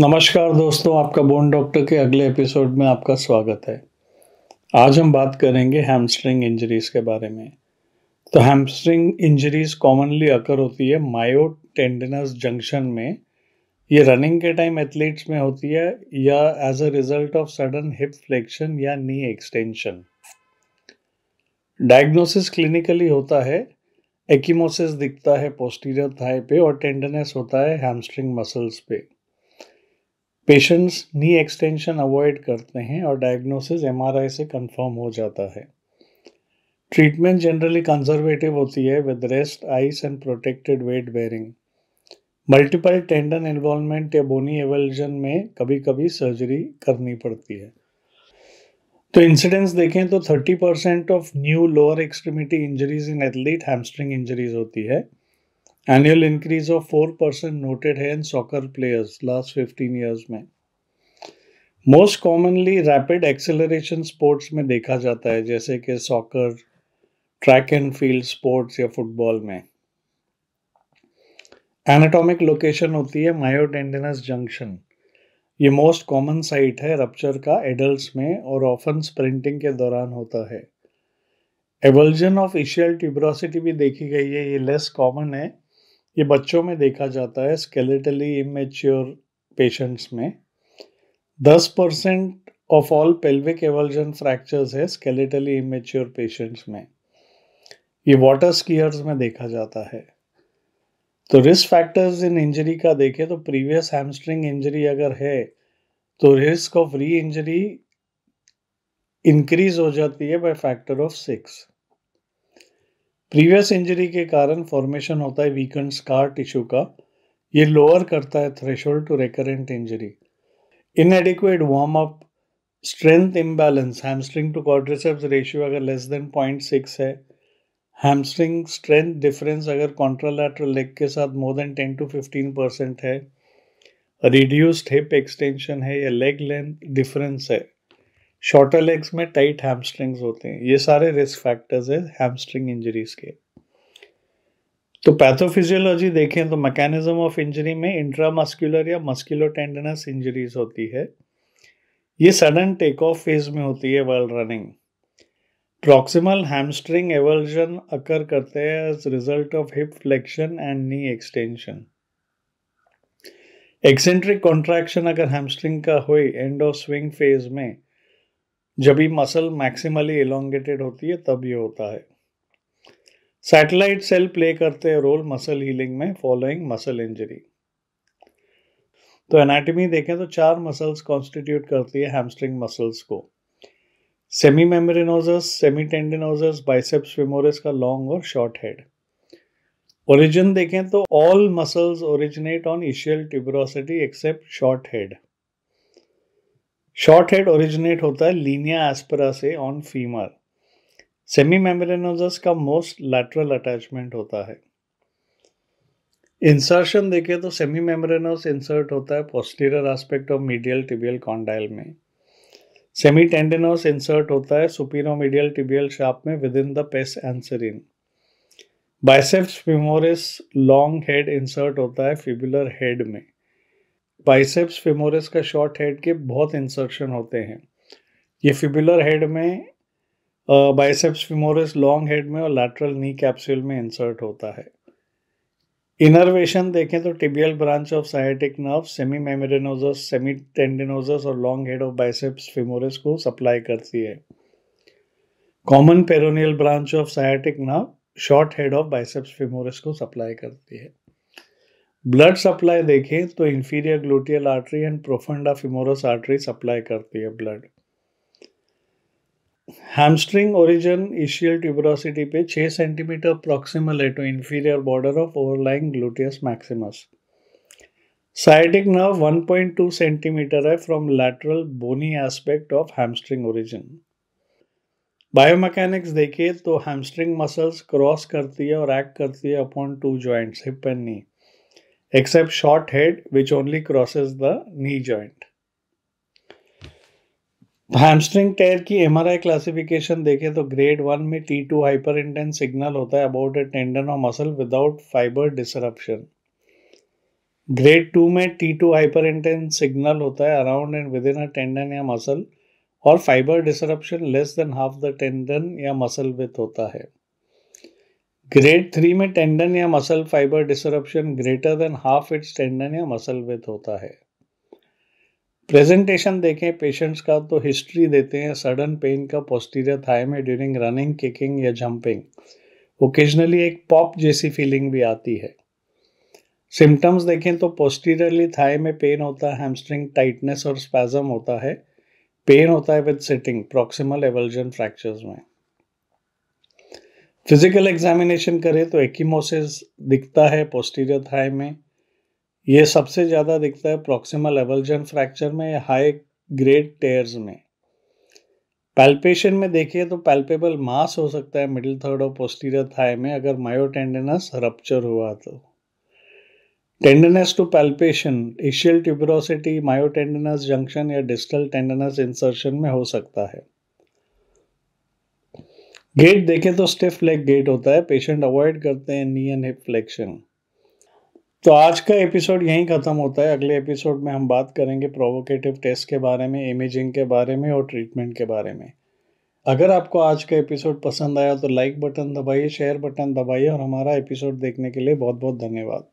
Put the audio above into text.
नमस्कार दोस्तों आपका बोन डॉक्टर के अगले एपिसोड में आपका स्वागत है आज हम बात करेंगे हैमस्ट्रिंग इंजरीज के बारे में तो हैमस्ट्रिंग इंजरीज कॉमनली अकर होती है मायो जंक्शन में ये रनिंग के टाइम एथलीट्स में होती है या as a result of sudden hip flexion या नी एक्सटेंशन डायग्नोसिस क्लिनिकली होता है एकीमोसिस दिखता है पोस्टीरियर थाई पे और टेंडरनेस होता है हैमस्ट्रिंग मसल्स पे पेशेंट्स नी एक्सटेंशन अवॉइड करते हैं और डायग्नोसिस एमआरआई से कंफर्म हो जाता है ट्रीटमेंट जनरली कंजर्वेटिव होती है with rest ice and protected weight bearing multiple tendon involvement या बोनी एवल्जन में कभी कभी सर्जरी करनी पड़ती है तो इंसिडेंस देखें तो 30 percent of new lower extremity injuries in athlete hamstring injuries होती है annual increase of 4 percent noted है in soccer players last 15 years में most commonly rapid acceleration sports में देखा जाता है जैसे कि soccer track and field sports या फुटबॉल में एनाटॉमिक लोकेशन होती है मायोटेंडेनस जंक्शन ये मोस्ट कॉमन साइट है रप्चर का एडल्ट में और ऑफन स्प्रिंटिंग के दौरान होता है एवल्जन ऑफ इशियल ट्यूब्रोसिटी भी देखी गई है ये लेस कॉमन है ये बच्चों में देखा जाता है स्केलेटली इमेच्योर पेशेंट्स में 10 percent of all pelvic avulsion fractures है स्केलेटली इमेच्योर पेशेंट्स में ये वाटर स्कीयर्स में देखा जाता है तो रिस्क फैक्टर्स इन इंजरी का देखें तो प्रीवियस हैमस्ट्रिंग इंजरी अगर है तो risk of re injury increase हो जाती है by factor of six previous injury के कारण फॉर्मेशन होता है वीकेंड स्कार टिश्यू का ये लोअर करता है threshold to recurrent injury inadequate warm up strength imbalance hamstring to quadriceps ratio अगर लेस देन पॉइंट सिक्स है हैमस्ट्रिंग स्ट्रेंथ डिफरेंस अगर कॉन्ट्रालैटरल लेग के साथ more than ten to fifteen percent है रिड्यूस्ड हिप एक्सटेंशन है या leg length difference है shorter legs में टाइट हैमस्ट्रिंग्स होते हैं ये सारे रिस्क फैक्टर्स है हैमस्ट्रिंग इंजरीज के तो पैथोफिजियोलॉजी देखें तो मैकेनिज्म ऑफ इंजरी में इंट्रामस्क्यूलर या मस्क्यूलर टेंडनस इंजरीज होती है ये सडन टेक ऑफ फेज में होती है world running proximal hamstring avulsion occur करते हैं as result of hip flexion and knee extension eccentric contraction अगर हैमस्ट्रिंग का हुई एंड ऑफ स्विंग फेज में जब ही मसल मैक्सिमली इलांगेटेड होती है तब ये होता है सैटेलाइट सेल प्ले करते हैं रोल मसल हीलिंग में फॉलोइंग मसल इंजरी तो एनाटॉमी देखें तो चार मसल्स कॉन्स्टिट्यूट करती है हैमस्ट्रिंग मसल्स को semimembranosus semitendinosus biceps femoris का लॉन्ग और शॉर्ट हेड ओरिजिन देखें तो all muscles originate on ischial tuberosity except short head short head originate होता है लीनिया एस्परा से ऑन फीमर सेमी मेम्ब्रेनोजस का मोस्ट लैटरल अटैचमेंट होता है इंसर्शन देखें तो सेमी मेम्ब्रेनोस इंसर्ट होता है posterior aspect of medial tibial condyle में सेमी टेंडेनस इंसर्ट होता है सुपीरोमीडियल टिबियल शाप में within the pes anserine biceps femoris long head insert होता है फिबुलर हेड में बाइसेप्स फिमोरिस का शॉर्ट हेड के बहुत इंसर्शन होते हैं ये फिबुलर हेड में बाइसेप्स फिमोरिस लॉन्ग हेड में और लैटरल नी कैप्सूल में इंसर्ट होता है इनर्वेशन देखें तो tibial branch of sciatic nerve semi semimembranosus semitendinosus और long head of biceps femoris को सप्लाई करती है common peroneal branch of sciatic nerve short head of biceps femoris को सप्लाई करती है ब्लड सप्लाई देखें तो inferior gluteal artery and profunda femoris artery supply करती है blood hamstring origin ischial tuberosity पे छः सेंटीमीटर प्रॉक्सिमल है to inferior border of overlying gluteus maximus sciatic nerve 1.2 centimetre है from lateral bony aspect of hamstring origin biomechanics देखिए तो hamstring muscles cross करती है और एक्ट करती है upon two joints hip and knee except short head which only crosses the knee joint hamstring tear की M R I classification देखें तो ग्रेड वन में T two hyperintense signal होता है अबाउट ए टेंडन और muscle without fibre disruption grade two में T two hyperintense signal होता है around and within a tendon या मसल और fibre disruption less than half the tendon या muscle with होता है ग्रेड थ्री में टेंडन या muscle fibre disruption greater than half it's tendon या मसल विथ होता है प्रेजेंटेशन देखें पेशेंट्स का तो हिस्ट्री देते हैं सडन पेन का पोस्टीरियर थाई में ड्यूरिंग रनिंग किकिंग या जंपिंग ओकेजनली एक पॉप जैसी फीलिंग भी आती है सिम्टम्स देखें तो पोस्टीरियरली थाई में पेन होता है हैमस्ट्रिंग टाइटनेस और स्पैजम होता है पेन होता है with sitting proximal avulsion fractures में फिजिकल एग्जामिनेशन करें तो एक्मोसिस दिखता है पोस्टीरियर थाई में ये सबसे ज़्यादा दिखता है प्रॉक्सिमल एवल्जन फ्रैक्चर में हाई ग्रेड टेयर्स में पैल्पेशन में देखिए तो पैल्पेबल मास हो सकता है मिडिल थर्ड और पोस्टीरियर थाई में अगर मायोटेंडेनस रप्चर हुआ तो tenderness to palpation ischial tuberosity myotendinous junction या डिस्टल टेंडेनस इंसर्शन में हो सकता है गेट देखें तो स्टिफ लेग गेट होता है पेशेंट अवॉइड करते हैं नी एंड हिप फ्लेक्शन तो आज का एपिसोड यहीं ख़त्म होता है अगले एपिसोड में हम बात करेंगे प्रोवोकेटिव टेस्ट के बारे में इमेजिंग के बारे में और ट्रीटमेंट के बारे में अगर आपको आज का एपिसोड पसंद आया तो लाइक बटन दबाइए शेयर बटन दबाइए और हमारा एपिसोड देखने के लिए बहुत बहुत धन्यवाद